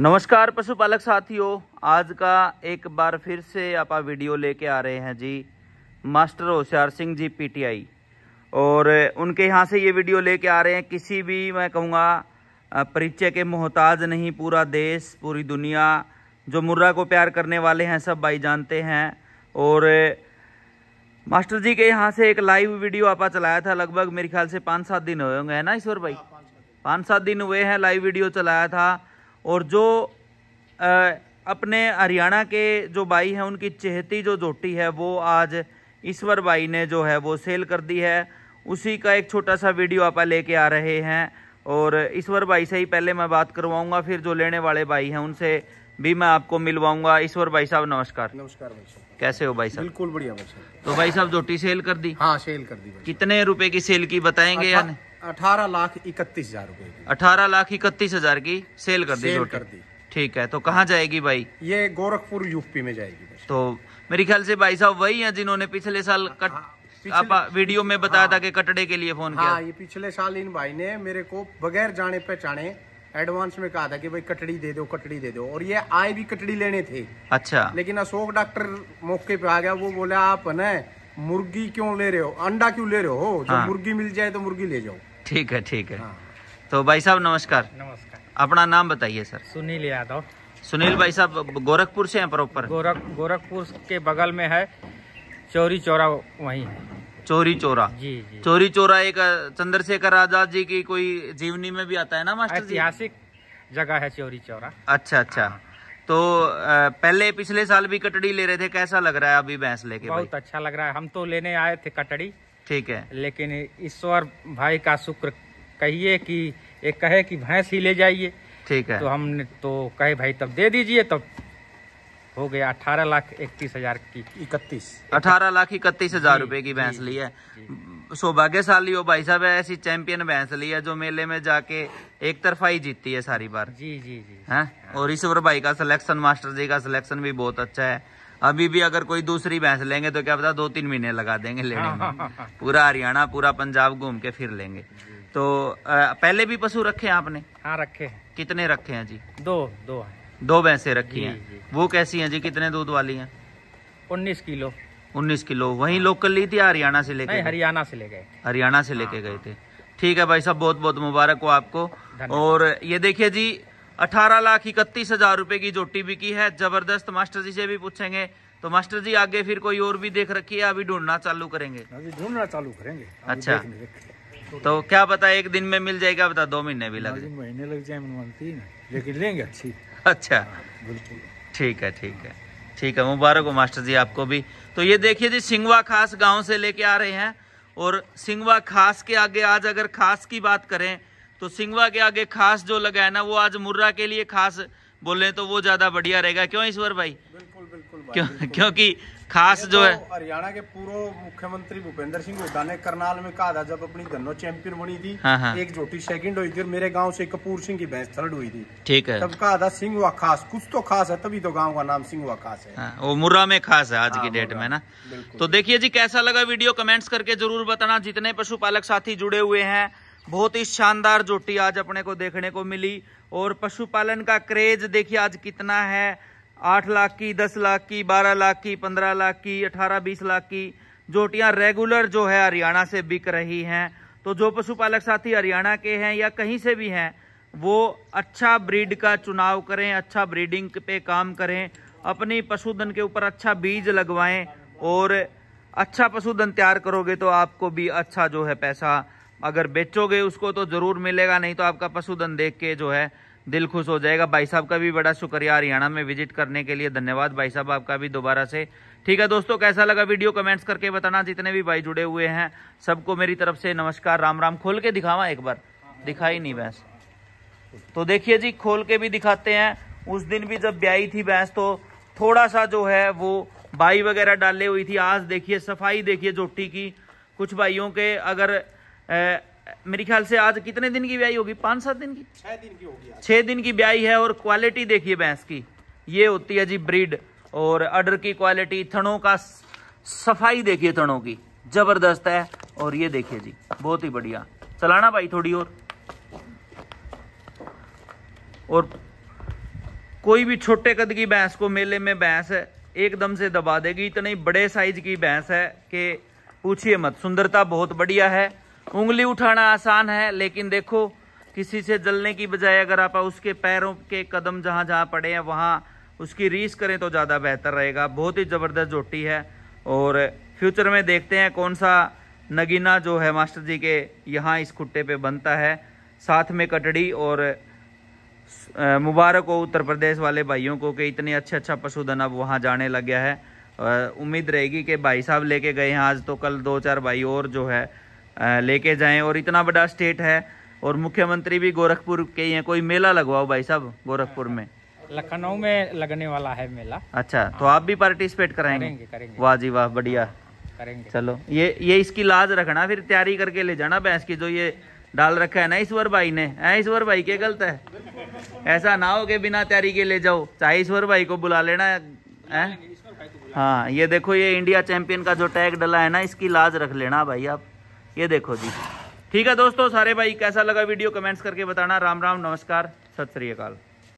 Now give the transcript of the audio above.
नमस्कार पशुपालक साथियों आज का एक बार फिर से आप वीडियो लेके आ रहे हैं जी मास्टर होशियार सिंह जी पीटीआई और उनके यहाँ से ये वीडियो लेके आ रहे हैं किसी भी मैं कहूँगा परिचय के मोहताज नहीं पूरा देश पूरी दुनिया जो मुर्रा को प्यार करने वाले हैं सब भाई जानते हैं और मास्टर जी के यहाँ से एक लाइव वीडियो आप चलाया था लगभग मेरे ख्याल से पाँच सात दिन हुए होंगे है ना ईश्वर भाई हाँ, पाँच सात दिन हुए हैं लाइव वीडियो चलाया था और जो आ, अपने हरियाणा के जो बाई हैं उनकी चहती जो जोटी है वो आज ईश्वर बाई ने जो है वो सेल कर दी है उसी का एक छोटा सा वीडियो आप लेके आ रहे हैं और ईश्वर भाई से ही पहले मैं बात करवाऊंगा फिर जो लेने वाले भाई हैं उनसे भी मैं आपको मिलवाऊंगा ईश्वर भाई साहब नमस्कार नमस्कार भाई कैसे हो भाई साहब बिल्कुल बढ़िया भाई साहब तो भाई साहब जोटी सेल कर दी हाँ सेल कर दी कितने रुपए की सेल की बताएंगे या अठारह लाख इकतीस हजार रूपए की अठारह लाख इकतीस हजार की सेल कर दी कर दी ठीक है तो कहाँ जाएगी भाई ये गोरखपुर यूपी में जाएगी तो मेरे ख्याल से भाई साहब वही हैं जिन्होंने पिछले साल हाँ, कट आप वीडियो में बताया हाँ, था कि कटड़े के लिए फोन हाँ, किया ये पिछले साल इन भाई ने मेरे को बगैर जाने पहचाने एडवांस में कहा था कि भाई कटड़ी दे दो कटड़ी दे दो और ये आए भी कटड़ी लेने थे अच्छा लेकिन अशोक डॉक्टर मौके पे आ गया वो बोला आप न मुर्गी क्यों ले रहे हो अंडा क्यों ले रहे हो जो हाँ। मुर्गी मिल जाए तो मुर्गी ले जाओ ठीक है ठीक है हाँ। तो भाई साहब नमस्कार नमस्कार अपना नाम बताइए सर सुनील यादव सुनील भाई साहब गोरखपुर से हैं प्रॉपर गोरख गोरखपुर के बगल में है चौरी चौरा वहीं है चोरी चोरा जी, जी चोरी चोरा एक चंद्रशेखर आजाद जी की कोई जीवनी में भी आता है ना मास्टर ऐतिहासिक जगह है चोरी चौरा अच्छा अच्छा तो पहले पिछले साल भी कटड़ी ले रहे थे कैसा लग रहा है अभी भैंस लेके बहुत अच्छा लग रहा है हम तो लेने आए थे कटड़ी ठीक है लेकिन ईश्वर भाई का शुक्र कहिए कि एक कहे कि भैंस ही ले जाइए ठीक है तो हमने तो कहे भाई तब दे दीजिए तब हो गया अठारह लाख इकतीस हजार की इकतीस अठारह लाख इकतीस हजार रुपए की भैंस ली है सौभाग्यशाली हो भाई साहब ऐसी चैंपियन भैंस ली है जो मेले में जाके एक तरफा ही जीतती है सारी बार जी जी जी है और ईश्वर भाई का सिलेक्शन मास्टर जी का सिलेक्शन भी बहुत अच्छा है अभी भी अगर कोई दूसरी भैंस लेंगे तो क्या पता दो तीन महीने लगा देंगे लेने में पूरा हरियाणा पूरा पंजाब घूम के फिर लेंगे तो आ, पहले भी पशु रखे हैं आपने हाँ रखे हैं कितने रखे हैं जी दो दो दो भैंसे रखी हैं वो कैसी हैं जी कितने दूध वाली हैं उन्नीस किलो उन्नीस किलो वही लोकल ली थी हरियाणा से लेके हरियाणा से ले गए हरियाणा से लेके हाँ, गए हाँ। थे ठीक है भाई साहब बहुत बहुत मुबारक हो आपको और ये देखिए जी अठारह लाख इकतीस हजार रुपए की जो टीबी की है जबरदस्त मास्टर जी से भी पूछेंगे तो मास्टर जी आगे फिर कोई और भी देख रखी है अभी ढूंढना चालू करेंगे अभी ढूंढना चालू करेंगे अच्छा तो क्या पता एक दिन में मिल जाएगा बता दो महीने भी लग जाए महीने लग जाए लेकिन लेंगे अच्छी अच्छा हाँ, बिल्कुल ठीक है ठीक है ठीक है मुबारक हो मास्टर जी आपको भी तो ये देखिए जी सिंगवा खास गांव से लेके आ रहे हैं और सिंगवा खास के आगे आज अगर खास की बात करें तो सिंगवा के आगे खास जो लगा है ना वो आज मुर्रा के लिए खास बोले तो वो ज्यादा बढ़िया रहेगा क्यों ईश्वर भाई बिल्कुल बिल्कुल भाई, क्यों क्योंकि खास तो जो है हरियाणा के पूर्व मुख्यमंत्री भूपेंद्र सिंह हुड्डा ने करनाल में कहा था जब अपनी धनो चैंपियन बनी थी हाँ हाँ। एक जोटी सेकंड हुई थी और मेरे गांव से कपूर सिंह की भैंस थर्ड हुई थी ठीक है तब कहा था सिंह हुआ खास कुछ तो खास है तभी तो गाँव का नाम सिंह हुआ खास है हाँ, वो मुर्रा में खास है आज हाँ, की डेट में ना तो देखिये जी कैसा लगा वीडियो कमेंट्स करके जरूर बताना जितने पशुपालक साथी जुड़े हुए हैं बहुत ही शानदार जोटी आज अपने को देखने को मिली और पशुपालन का क्रेज देखिए आज कितना है आठ लाख की दस लाख की बारह लाख की पंद्रह लाख की अठारह बीस लाख की जोटियां रेगुलर जो है हरियाणा से बिक रही हैं तो जो पशुपालक साथी हरियाणा के हैं या कहीं से भी हैं वो अच्छा ब्रीड का चुनाव करें अच्छा ब्रीडिंग पे काम करें अपनी पशुधन के ऊपर अच्छा बीज लगवाएं और अच्छा पशुधन तैयार करोगे तो आपको भी अच्छा जो है पैसा अगर बेचोगे उसको तो ज़रूर मिलेगा नहीं तो आपका पशुधन देख के जो है दिल खुश हो जाएगा भाई साहब का भी बड़ा शुक्रिया हरियाणा में विजिट करने के लिए धन्यवाद भाई साहब आपका भी दोबारा से ठीक है दोस्तों कैसा लगा वीडियो कमेंट्स करके बताना जितने भी भाई जुड़े हुए हैं सबको मेरी तरफ से नमस्कार राम राम खोल के दिखावा एक बार दिखाई नहीं भैंस तो देखिए जी खोल के भी दिखाते हैं उस दिन भी जब ब्याई थी भैंस तो थोड़ा सा जो है वो बाई वगैरह डाले हुई थी आज देखिए सफाई देखिए जोटी की कुछ भाइयों के अगर मेरे ख्याल से आज कितने दिन की ब्याई होगी पाँच सात दिन की छः दिन की होगी छह दिन की ब्याई है और क्वालिटी देखिए भैंस की ये होती है जी ब्रीड और अडर की क्वालिटी थनों का सफाई देखिए थनों की जबरदस्त है और ये देखिए जी बहुत ही बढ़िया चलाना भाई थोड़ी और और कोई भी छोटे कद की भैंस को मेले में भैंस एकदम से दबा देगी इतनी बड़े साइज की भैंस है कि पूछिए मत सुंदरता बहुत बढ़िया है उंगली उठाना आसान है लेकिन देखो किसी से जलने की बजाय अगर आप उसके पैरों के कदम जहाँ जहाँ पड़े हैं वहाँ उसकी रीस करें तो ज़्यादा बेहतर रहेगा बहुत ही ज़बरदस्त जोटी है और फ्यूचर में देखते हैं कौन सा नगीना जो है मास्टर जी के यहाँ इस खुट्टे पे बनता है साथ में कटड़ी और मुबारक हो उत्तर प्रदेश वाले भाइयों को कि इतने अच्छे अच्छा पशुधन अब वहाँ जाने लग गया है उम्मीद रहेगी कि भाई साहब लेके गए हैं आज तो कल दो चार भाई और जो है लेके जाएं और इतना बड़ा स्टेट है और मुख्यमंत्री भी गोरखपुर के ही हैं कोई मेला लगवाओ भाई साहब गोरखपुर में लखनऊ में लगने वाला है मेला अच्छा तो आप भी पार्टिसिपेट कराएंगे करेंगे, वाह जी वाह बढ़िया हाँ, करेंगे चलो ये ये इसकी लाज रखना फिर तैयारी करके ले जाना भैंस की जो ये डाल रखा है ना ईश्वर भाई ने है ईश्वर भाई के गलत है ऐसा ना हो के बिना तैयारी के ले जाओ चाहे ईश्वर भाई को बुला लेना है हाँ ये देखो ये इंडिया चैंपियन का जो टैग डला है ना इसकी लाज रख लेना भाई आप ये देखो जी ठीक है दोस्तों सारे भाई कैसा लगा वीडियो कमेंट्स करके बताना राम राम नमस्कार सत श्रीकाल